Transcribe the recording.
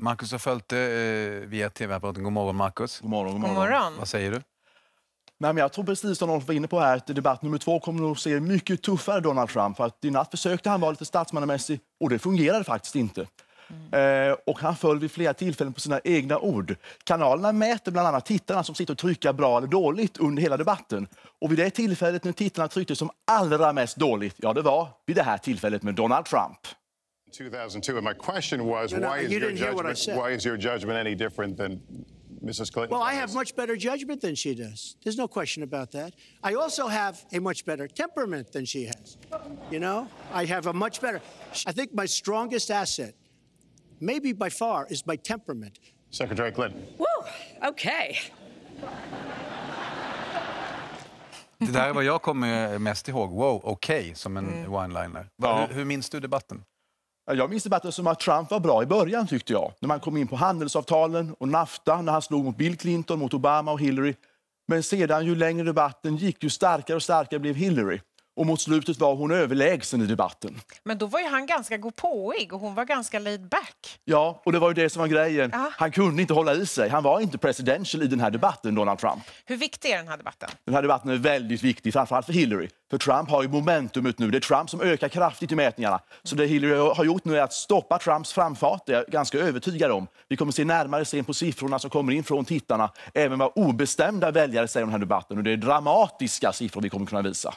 Marcus har följt det eh, via TV-apparaten. God morgon, Marcus. God morgon, god morgon. God morgon. Vad säger du? Nej, men jag tror precis som Rolf var inne på här att debatt nummer två kommer att se mycket tuffare Donald Trump. För att I natt försökte han vara lite statsmannamässig och det fungerade faktiskt inte. Mm. Eh, och han föll vid flera tillfällen på sina egna ord. Kanalerna mäter bland annat tittarna som sitter och trycker bra eller dåligt under hela debatten. Och vid det tillfället när tittarna tryckte som allra mest dåligt, ja det var vid det här tillfället med Donald Trump. 2002, and my question was, no, no, why, is your judgment, why is your judgment any different than Mrs. Clinton? Well, I have much better judgment than she does. There's no question about that. I also have a much better temperament than she has. You know, I have a much better. I think my strongest asset, maybe by far, is my temperament. Secretary Clinton. Woo! Okay. Det där är vad jag kommer eh, mest ihåg. Wow, okej, okay, som en mm. one-liner. Ja. Hur, hur minns du debatten? Jag minns debatten som att Trump var bra i början, tyckte jag. När man kom in på handelsavtalen och NAFTA, när han slog mot Bill Clinton, mot Obama och Hillary. Men sedan, ju längre debatten gick, ju starkare och starkare blev Hillary och mot slutet var hon överlägsen i debatten. Men då var ju han ganska gåpåig och hon var ganska laid back. Ja, och det var ju det som var grejen. Aha. Han kunde inte hålla i sig. Han var inte presidential i den här debatten, Donald Trump. Hur viktig är den här debatten? Den här debatten är väldigt viktig, framförallt för Hillary. För Trump har ju momentumet nu. Det är Trump som ökar kraftigt i mätningarna. Så det Hillary har gjort nu är att stoppa Trumps framfart, det är jag ganska övertygad om. Vi kommer se närmare sen på siffrorna som kommer in från tittarna, även vad obestämda väljare säger om den här debatten. Och det är dramatiska siffror vi kommer kunna visa.